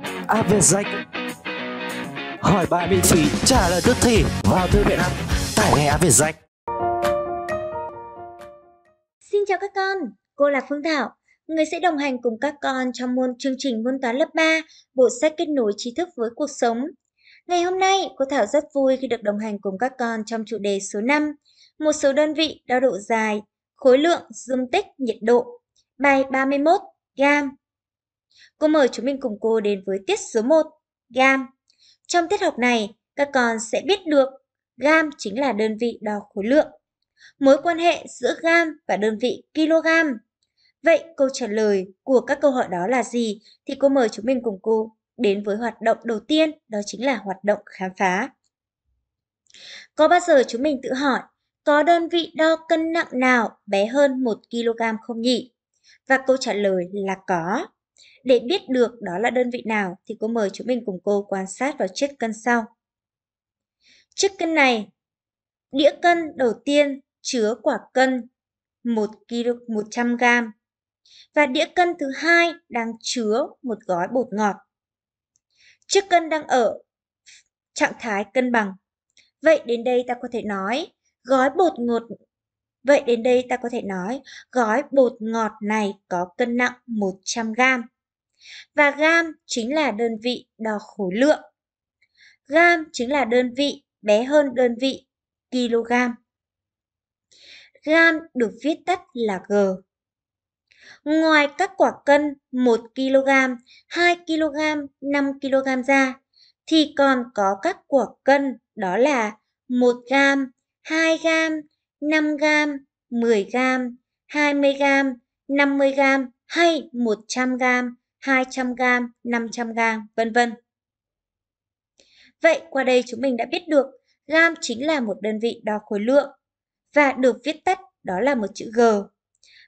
Áp à, về danh hỏi bài miễn phí trả lời tức thì vào thư viện app tải ngay Áp về danh xin chào các con cô là phương thảo người sẽ đồng hành cùng các con trong môn chương trình môn toán lớp 3, bộ sách kết nối trí thức với cuộc sống. Ngày hôm nay, cô Thảo rất vui khi được đồng hành cùng các con trong chủ đề số 5, một số đơn vị đo độ dài, khối lượng, dung tích, nhiệt độ. Bài 31, gam. Cô mời chúng mình cùng cô đến với tiết số 1, gam. Trong tiết học này, các con sẽ biết được gam chính là đơn vị đo khối lượng. Mối quan hệ giữa gam và đơn vị kg. Vậy câu trả lời của các câu hỏi đó là gì? Thì cô mời chúng mình cùng cô đến với hoạt động đầu tiên, đó chính là hoạt động khám phá. Có bao giờ chúng mình tự hỏi, có đơn vị đo cân nặng nào bé hơn 1 kg không nhỉ? Và câu trả lời là có. Để biết được đó là đơn vị nào thì cô mời chúng mình cùng cô quan sát vào chiếc cân sau. Chiếc cân này, đĩa cân đầu tiên chứa quả cân 1 kg 100 g và đĩa cân thứ hai đang chứa một gói bột ngọt. Chiếc cân đang ở trạng thái cân bằng. Vậy đến đây ta có thể nói gói bột ngọt Vậy đến đây ta có thể nói gói bột ngọt này có cân nặng 100 gram. Và gam chính là đơn vị đo khối lượng. Gam chính là đơn vị bé hơn đơn vị kg. Gam được viết tắt là G. Ngoài các quả cân 1 kg, 2 kg, 5 kg ra thì còn có các quả cân đó là 1 gram, 2 gram, 5g, 10g, 20g, 50g hay 100g, 200g, 500g, vân vân. Vậy qua đây chúng mình đã biết được gam chính là một đơn vị đo khối lượng và được viết tắt đó là một chữ G.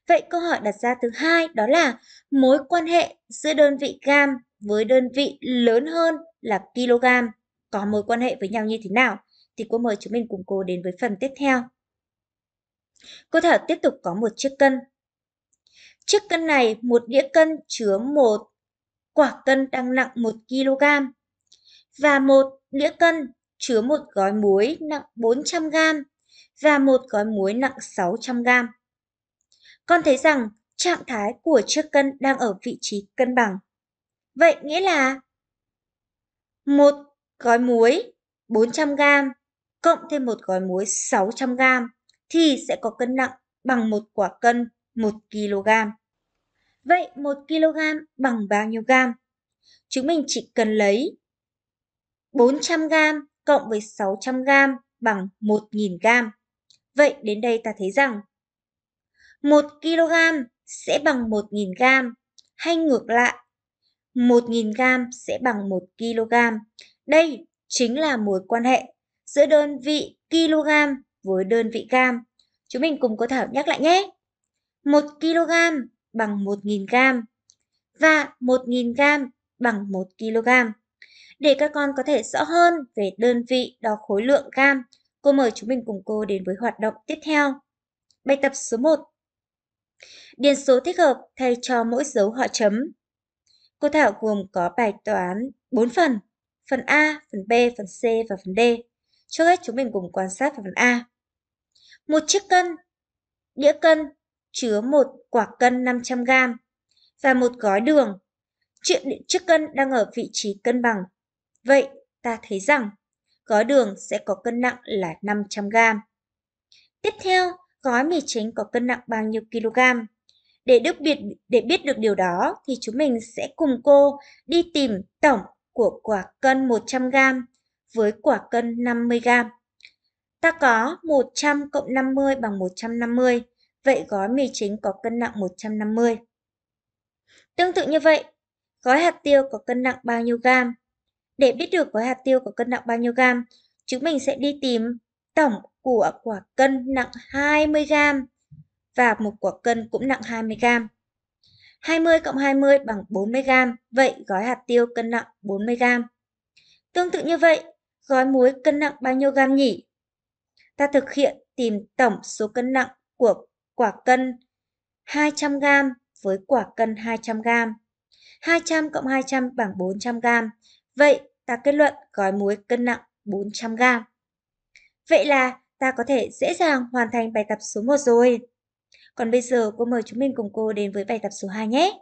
Vậy câu hỏi đặt ra thứ hai đó là mối quan hệ giữa đơn vị gam với đơn vị lớn hơn là kg có mối quan hệ với nhau như thế nào? Thì cô mời chúng mình cùng cô đến với phần tiếp theo. Cô Thảo tiếp tục có một chiếc cân. Chiếc cân này một đĩa cân chứa một quả cân đang nặng 1 kg và một đĩa cân chứa một gói muối nặng 400 g và một gói muối nặng 600 g. Con thấy rằng trạng thái của chiếc cân đang ở vị trí cân bằng. Vậy nghĩa là một gói muối 400 g cộng thêm một gói muối 600 g thì sẽ có cân nặng bằng một quả cân 1 kg. Vậy 1 kg bằng bao nhiêu gam? Chúng mình chỉ cần lấy 400 gam cộng với 600 gam bằng 1.000 gam. Vậy đến đây ta thấy rằng 1 kg sẽ bằng 1.000 gam hay ngược lại 1.000 gam sẽ bằng 1 kg. Đây chính là mối quan hệ giữa đơn vị kg với đơn vị gam. Chúng mình cùng cô Thảo nhắc lại nhé. 1 kg bằng 1.000 gam và 1.000 gam bằng 1 kg. Để các con có thể rõ hơn về đơn vị đo khối lượng gam, cô mời chúng mình cùng cô đến với hoạt động tiếp theo. Bài tập số 1 Điền số thích hợp thay cho mỗi dấu họ chấm. Cô Thảo gồm có bài toán 4 phần, phần A, phần B, phần C và phần D. Trước hết chúng mình cùng quan sát vào phần A một chiếc cân, đĩa cân chứa một quả cân 500g và một gói đường. Chuyện chiếc cân đang ở vị trí cân bằng. Vậy ta thấy rằng gói đường sẽ có cân nặng là 500g. Tiếp theo, gói mì chính có cân nặng bao nhiêu kg? Để được biết để biết được điều đó thì chúng mình sẽ cùng cô đi tìm tổng của quả cân 100g với quả cân 50g. Ta có 100 cộng 50 bằng 150, vậy gói mì chính có cân nặng 150. Tương tự như vậy, gói hạt tiêu có cân nặng bao nhiêu gam? Để biết được gói hạt tiêu có cân nặng bao nhiêu gam, chúng mình sẽ đi tìm tổng của quả cân nặng 20 gam và một quả cân cũng nặng 20 gram. 20 cộng 20 bằng 40 gam vậy gói hạt tiêu cân nặng 40 gam Tương tự như vậy, gói muối cân nặng bao nhiêu gam nhỉ? ta thực hiện tìm tổng số cân nặng của quả cân 200g với quả cân 200g. 200 cộng 200 bằng 400g. Vậy ta kết luận gói muối cân nặng 400g. Vậy là ta có thể dễ dàng hoàn thành bài tập số 1 rồi. Còn bây giờ cô mời chúng mình cùng cô đến với bài tập số 2 nhé.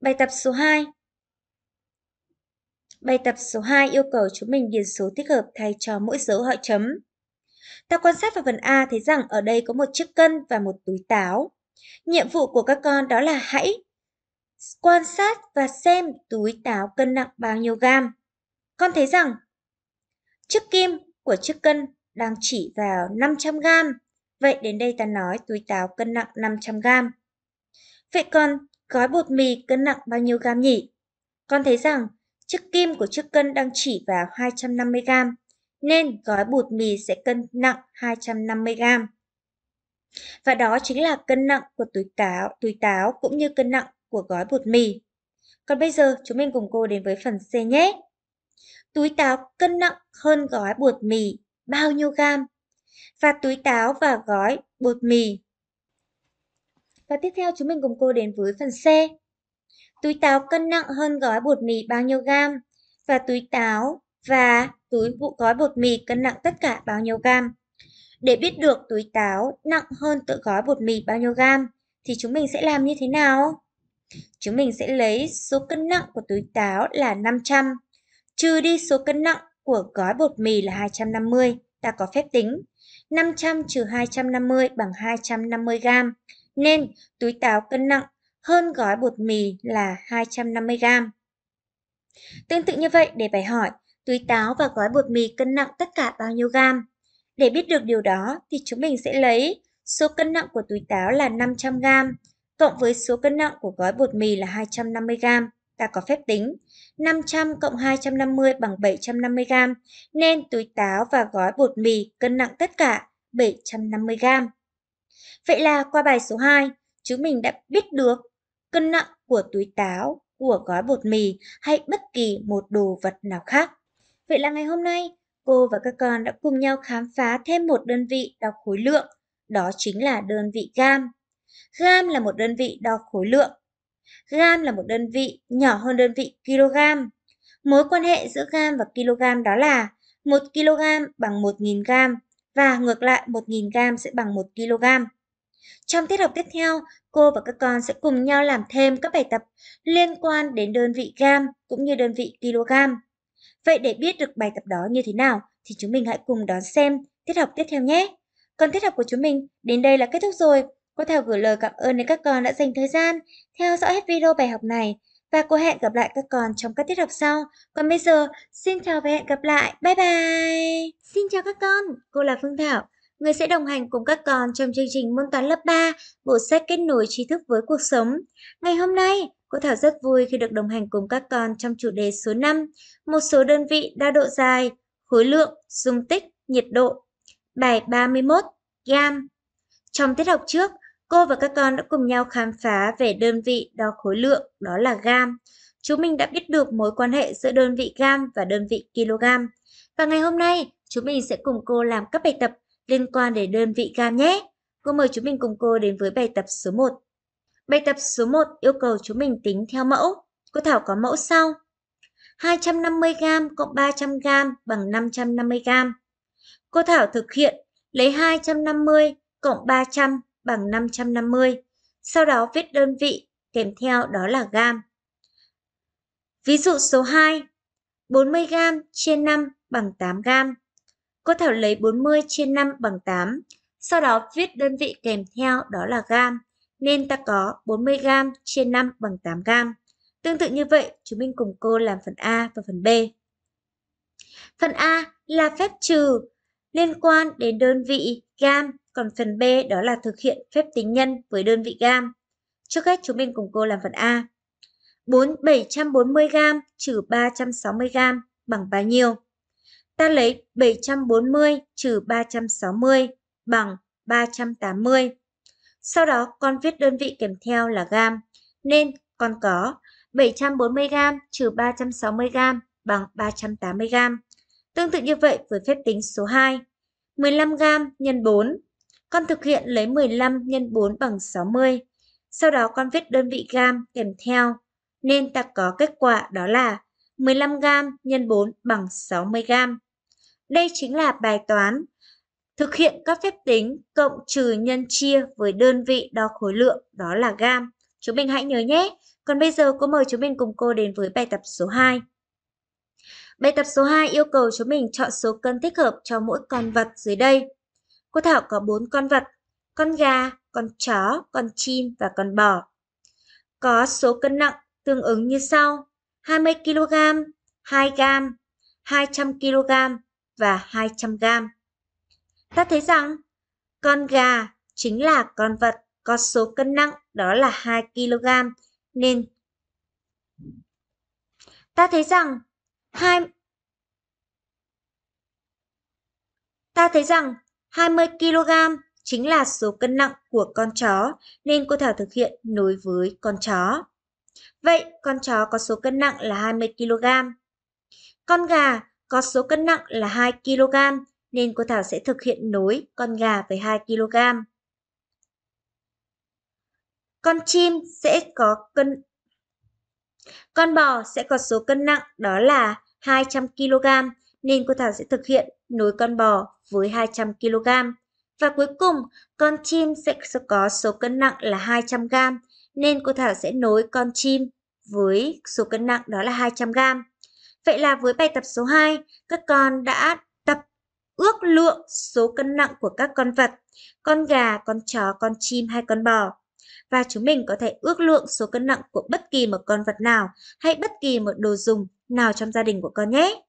Bài tập số 2 Bài tập số 2 yêu cầu chúng mình điền số thích hợp thay cho mỗi dấu hỏi chấm. Ta quan sát vào phần A thấy rằng ở đây có một chiếc cân và một túi táo. Nhiệm vụ của các con đó là hãy quan sát và xem túi táo cân nặng bao nhiêu gam. Con thấy rằng chiếc kim của chiếc cân đang chỉ vào 500 gam. Vậy đến đây ta nói túi táo cân nặng 500 gam. Vậy còn gói bột mì cân nặng bao nhiêu gam nhỉ? Con thấy rằng chiếc kim của chiếc cân đang chỉ vào 250 gam nên gói bột mì sẽ cân nặng 250g. Và đó chính là cân nặng của túi táo, túi táo cũng như cân nặng của gói bột mì. Còn bây giờ chúng mình cùng cô đến với phần C nhé. Túi táo cân nặng hơn gói bột mì bao nhiêu gam? Và túi táo và gói bột mì. Và tiếp theo chúng mình cùng cô đến với phần C. Túi táo cân nặng hơn gói bột mì bao nhiêu gam? Và túi táo và túi vụ gói bột mì cân nặng tất cả bao nhiêu gam. Để biết được túi táo nặng hơn tự gói bột mì bao nhiêu gam thì chúng mình sẽ làm như thế nào? Chúng mình sẽ lấy số cân nặng của túi táo là 500 trừ đi số cân nặng của gói bột mì là 250, ta có phép tính. 500 trừ 250 bằng 250 gam nên túi táo cân nặng hơn gói bột mì là 250 gam Tương tự như vậy để bài hỏi, túi táo và gói bột mì cân nặng tất cả bao nhiêu gam. Để biết được điều đó thì chúng mình sẽ lấy số cân nặng của túi táo là 500 gam cộng với số cân nặng của gói bột mì là 250 gam Ta có phép tính 500 cộng 250 bằng 750 gam nên túi táo và gói bột mì cân nặng tất cả 750 gam Vậy là qua bài số 2, chúng mình đã biết được cân nặng của túi táo, của gói bột mì hay bất kỳ một đồ vật nào khác. Vậy là ngày hôm nay, cô và các con đã cùng nhau khám phá thêm một đơn vị đo khối lượng, đó chính là đơn vị gam. Gam là một đơn vị đo khối lượng. Gam là một đơn vị nhỏ hơn đơn vị kg. Mối quan hệ giữa gam và kg đó là 1 kg bằng 1.000 gam và ngược lại 1.000 gam sẽ bằng 1 kg. Trong tiết học tiếp theo, cô và các con sẽ cùng nhau làm thêm các bài tập liên quan đến đơn vị gam cũng như đơn vị kg. Vậy để biết được bài tập đó như thế nào thì chúng mình hãy cùng đón xem tiết học tiếp theo nhé. Còn tiết học của chúng mình đến đây là kết thúc rồi. Cô Thảo gửi lời cảm ơn đến các con đã dành thời gian theo dõi hết video bài học này và cô hẹn gặp lại các con trong các tiết học sau. Còn bây giờ, xin chào và hẹn gặp lại. Bye bye! Xin chào các con, cô là Phương Thảo, người sẽ đồng hành cùng các con trong chương trình môn toán lớp 3, bộ sách kết nối trí thức với cuộc sống. Ngày hôm nay, Cô Thảo rất vui khi được đồng hành cùng các con trong chủ đề số 5, một số đơn vị đa độ dài, khối lượng, dung tích, nhiệt độ. Bài 31, gam. Trong tiết học trước, cô và các con đã cùng nhau khám phá về đơn vị đo khối lượng, đó là gam. Chúng mình đã biết được mối quan hệ giữa đơn vị gam và đơn vị kg. Và ngày hôm nay, chúng mình sẽ cùng cô làm các bài tập liên quan đến đơn vị gam nhé. Cô mời chúng mình cùng cô đến với bài tập số 1. Bài tập số 1 yêu cầu chúng mình tính theo mẫu. Cô Thảo có mẫu sau. 250g cộng 300g bằng 550g. Cô Thảo thực hiện lấy 250 cộng 300 bằng 550. Sau đó viết đơn vị kèm theo đó là gam. Ví dụ số 2, 40g chia 5 bằng 8g. Cô Thảo lấy 40 chia 5 bằng 8, sau đó viết đơn vị kèm theo đó là gam nên ta có 40g chia 5 bằng 8g. Tương tự như vậy, chúng mình cùng cô làm phần A và phần B. Phần A là phép trừ liên quan đến đơn vị gam, còn phần B đó là thực hiện phép tính nhân với đơn vị gam. Trước hết chúng mình cùng cô làm phần A. 4740 740g trừ 360g bằng bao nhiêu? Ta lấy 740 trừ 360 bằng 380 sau đó con viết đơn vị kèm theo là gam, nên con có 740 gam trừ 360 gam bằng 380 gam. Tương tự như vậy với phép tính số 2, 15 gam nhân 4. Con thực hiện lấy 15 nhân 4 bằng 60. Sau đó con viết đơn vị gam kèm theo, nên ta có kết quả đó là 15 gam nhân 4 bằng 60 gam. Đây chính là bài toán Thực hiện các phép tính cộng trừ nhân chia với đơn vị đo khối lượng đó là gam. Chúng mình hãy nhớ nhé. Còn bây giờ cô mời chúng mình cùng cô đến với bài tập số 2. Bài tập số 2 yêu cầu chúng mình chọn số cân thích hợp cho mỗi con vật dưới đây. Cô Thảo có 4 con vật, con gà, con chó, con chim và con bò. Có số cân nặng tương ứng như sau: 20 kg, 2 g, 200 kg và 200 g ta thấy rằng con gà chính là con vật có số cân nặng đó là 2 kg nên ta thấy rằng hai ta thấy rằng 20 kg chính là số cân nặng của con chó nên cô Thảo thực hiện nối với con chó. Vậy con chó có số cân nặng là 20 kg. Con gà có số cân nặng là 2 kg nên cô Thảo sẽ thực hiện nối con gà với 2 kg. Con chim sẽ có cân Con bò sẽ có số cân nặng đó là 200 kg nên cô Thảo sẽ thực hiện nối con bò với 200 kg. Và cuối cùng, con chim sẽ có số cân nặng là 200 g nên cô Thảo sẽ nối con chim với số cân nặng đó là 200 g. Vậy là với bài tập số 2, các con đã ước lượng số cân nặng của các con vật, con gà, con chó, con chim hay con bò. Và chúng mình có thể ước lượng số cân nặng của bất kỳ một con vật nào hay bất kỳ một đồ dùng nào trong gia đình của con nhé.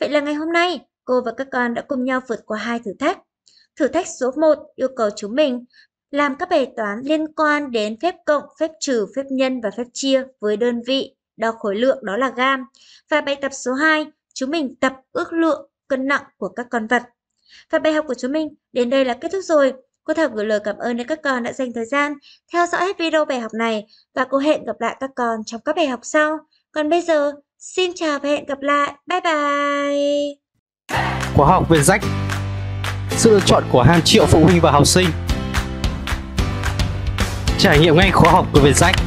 Vậy là ngày hôm nay, cô và các con đã cùng nhau vượt qua hai thử thách. Thử thách số 1 yêu cầu chúng mình làm các bài toán liên quan đến phép cộng, phép trừ, phép nhân và phép chia với đơn vị đo khối lượng đó là gam. Và bài tập số 2, chúng mình tập ước lượng cân nặng của các con vật. Và bài học của chúng mình đến đây là kết thúc rồi. Cô Thảo gửi lời cảm ơn đến các con đã dành thời gian theo dõi hết video bài học này và cô hẹn gặp lại các con trong các bài học sau. Còn bây giờ, xin chào và hẹn gặp lại. Bye bye! Khóa học Việt Rách Sự lựa chọn của hàng triệu phụ huynh và học sinh Trải nghiệm ngay khóa học của Việt Rách